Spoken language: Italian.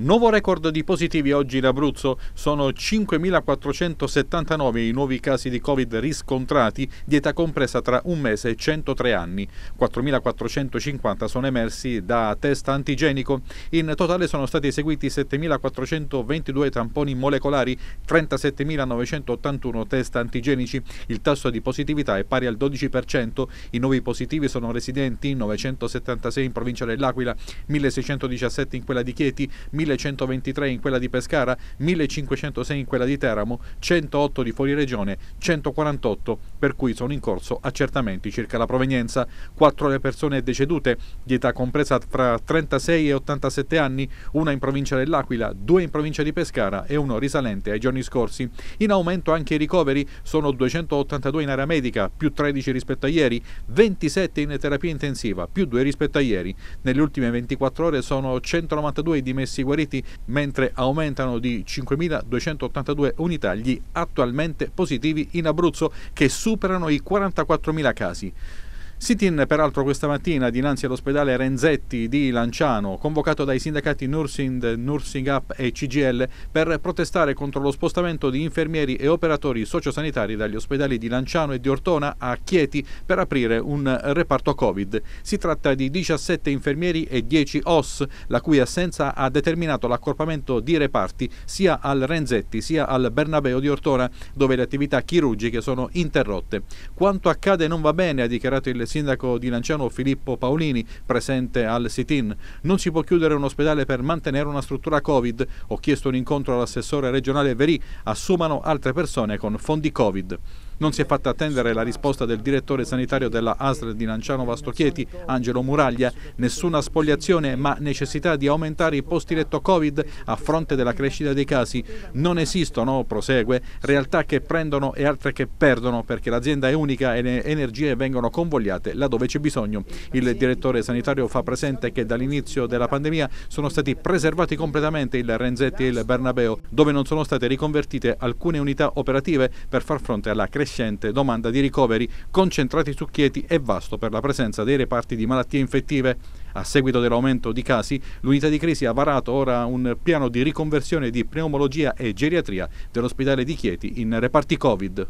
Nuovo record di positivi oggi in Abruzzo, sono 5.479 i nuovi casi di Covid riscontrati di età compresa tra un mese e 103 anni, 4.450 sono emersi da test antigenico, in totale sono stati eseguiti 7.422 tamponi molecolari, 37.981 test antigenici, il tasso di positività è pari al 12%, i nuovi positivi sono residenti 976 in provincia dell'Aquila, 1.617 in quella di Chieti, 1123 in quella di Pescara, 1506 in quella di Teramo, 108 di fuori regione, 148 per cui sono in corso accertamenti circa la provenienza. Quattro le persone decedute di età compresa tra 36 e 87 anni, una in provincia dell'Aquila, due in provincia di Pescara e uno risalente ai giorni scorsi. In aumento anche i ricoveri, sono 282 in area medica, più 13 rispetto a ieri, 27 in terapia intensiva, più 2 rispetto a ieri. Nelle ultime 24 ore sono 192 i dimessi guariti guariti, mentre aumentano di 5.282 unità gli attualmente positivi in Abruzzo, che superano i 44.000 casi. Si tiene peraltro questa mattina dinanzi all'ospedale Renzetti di Lanciano, convocato dai sindacati Nursing, Nursing Up e CGL per protestare contro lo spostamento di infermieri e operatori sociosanitari dagli ospedali di Lanciano e di Ortona a Chieti per aprire un reparto Covid. Si tratta di 17 infermieri e 10 OS, la cui assenza ha determinato l'accorpamento di reparti sia al Renzetti sia al Bernabeo di Ortona, dove le attività chirurgiche sono interrotte. Quanto accade non va bene, ha dichiarato il sindaco di Lanciano Filippo Paolini, presente al sit-in. Non si può chiudere un ospedale per mantenere una struttura Covid. Ho chiesto un incontro all'assessore regionale Verì, assumano altre persone con fondi Covid. Non si è fatta attendere la risposta del direttore sanitario della ASL di Lanciano Vastochieti, Angelo Muraglia. Nessuna spogliazione, ma necessità di aumentare i posti letto Covid a fronte della crescita dei casi. Non esistono, prosegue, realtà che prendono e altre che perdono perché l'azienda è unica e le energie vengono convogliate laddove c'è bisogno. Il direttore sanitario fa presente che dall'inizio della pandemia sono stati preservati completamente il Renzetti e il Bernabeo, dove non sono state riconvertite alcune unità operative per far fronte alla crescita crescente domanda di ricoveri concentrati su Chieti e vasto per la presenza dei reparti di malattie infettive. A seguito dell'aumento di casi, l'unità di crisi ha varato ora un piano di riconversione di pneumologia e geriatria dell'ospedale di Chieti in reparti Covid.